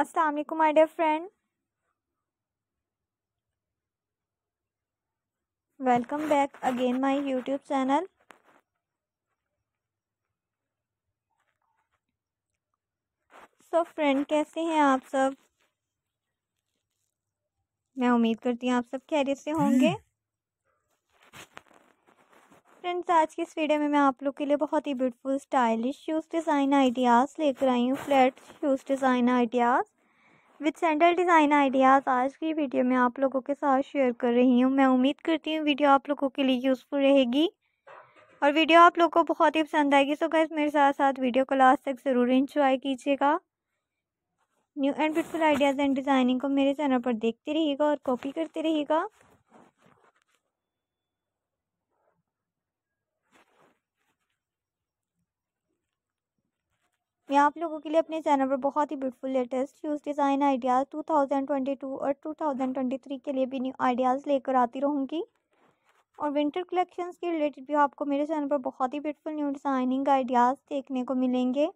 अस्सलाम वालेकुम my dear friend welcome back again my YouTube channel so friend कैसे हैं आप सब मैं उम्मीद करती हूँ आप सब खैरियत से होंगे फ्रेंड्स आज की इस वीडियो में मैं आप लोग के लिए बहुत ही beautiful stylish shoes design ideas लेकर आई हूँ flat shoes design ideas with sandal design ideas आज की वीडियो में आप लोगों के साथ शेयर कर रही हूँ मैं उम्मीद करती हूँ वीडियो आप लोगों के लिए यूज़फुल रहेगी और वीडियो आप लोग को बहुत ही पसंद आएगी सो गैस मेरे साथ साथ वीडियो को लास्ट तक ज़रूर इंजॉय कीजिएगा new and beautiful ideas and designing को मेरे चैनल पर देखते रहिएगा और कॉपी करते रहिएगा मैं आप लोगों के लिए अपने चैनल पर बहुत ही ब्यूटीफुल लेटेस्ट यूज डिज़ाइन आइडियाज़ 2022 और 2023 के लिए भी न्यू आइडियाज़ लेकर आती रहूँगी और विंटर कलेक्शंस के रिलेटेड भी आपको मेरे चैनल पर बहुत ही ब्यूटीफुल न्यू डिज़ाइनिंग आइडियाज़ देखने को मिलेंगे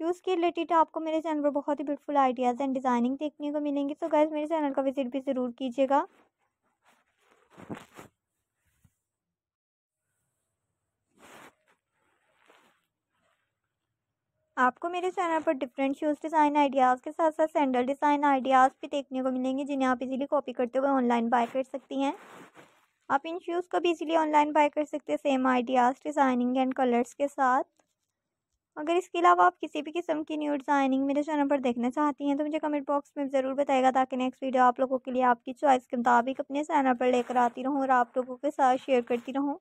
शूज़ के रिलेटेड आपको मेरे चैनल पर बहुत ही ब्यूटीफुल आइडियाज़ एंड डिज़ाइनिंग देखने को मिलेंगी तो गैस मेरे चैनल का विजिट भी ज़रूर कीजिएगा आपको मेरे चैनल पर डिफरेंट शूज़ डिज़ाइन आइडियाज़ के साथ साथ सैंडल डिज़ाइन आइडियाज़ भी देखने को मिलेंगे जिन्हें आप इजीली कॉपी करते हुए ऑनलाइन बाय कर सकती हैं आप इन शूज़ को भी इजीली ऑनलाइन बाय कर सकते हैं same ideas designing and colours के साथ अगर इसके अलावा आप किसी भी किस्म की न्यू डिज़ाइनिंग मेरे चैनल पर देखना चाहती हैं तो मुझे कमेंट बॉक्स में ज़रूर बताएगा ताकि नेक्स्ट वीडियो आप लोगों के लिए आपकी चॉइस के मुताबिक अपने चैनल पर लेकर आती रहूँ और आप लोगों के साथ शेयर करती रहूँ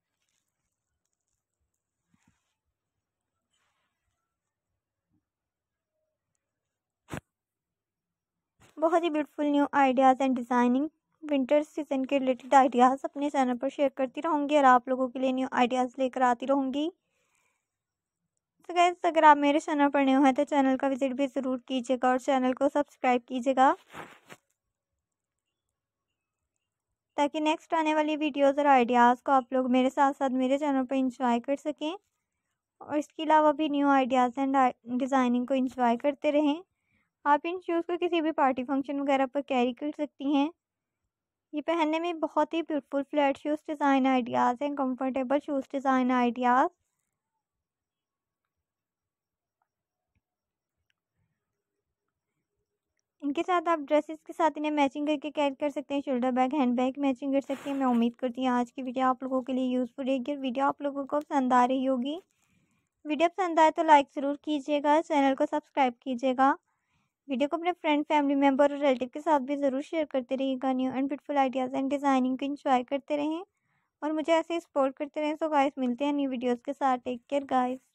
बहुत ही beautiful new ideas and designing winter season के रिलेटेड आइडियाज़ अपने चैनल पर शेयर करती रहूँगी और आप लोगों के लिए न्यू आइडियाज़ लेकर आती रहूँगी तो गैस अगर आप मेरे चैनल पर न्यू हैं तो चैनल का विजिट भी ज़रूर कीजिएगा और चैनल को सब्सक्राइब कीजिएगा ताकि नेक्स्ट आने वाली वीडियोज़ और आइडियाज़ को आप लोग मेरे साथ साथ मेरे चैनल पर इंजॉय कर सकें और इसके अलावा भी न्यू आइडियाज़ एंड डिज़ाइनिंग को इंजॉय करते रहें आप इन शूज़ को किसी भी पार्टी फंक्शन वगैरह पर कैरी कर सकती हैं ये पहनने में बहुत ही beautiful flat shoes design ideas हैं कंफर्टेबल शूज़ डिज़ाइन आइडियाज़ इनके साथ आप ड्रेसेस के साथ इन्हें मैचिंग करके कैरी कर सकते हैं shoulder bag handbag matching कर सकते हैं मैं उम्मीद करती हूँ आज की वीडियो आप लोगों के लिए यूज़फुल रहेगी और वीडियो आप लोगों को पसंद आ रही होगी वीडियो पसंद आए तो लाइक ज़रूर कीजिएगा चैनल को सब्सक्राइब कीजिएगा वीडियो को अपने फ्रेंड फैमिली मेम्बर और रिलेटिव के साथ भी ज़रूर शेयर करते रहिएगा new and beautiful ideas and designing को इन्जॉय करते रहें और मुझे ऐसे ही सपोर्ट करते रहें सो गाइस मिलते हैं न्यू वीडियोज़ के साथ टेक केयर गाइस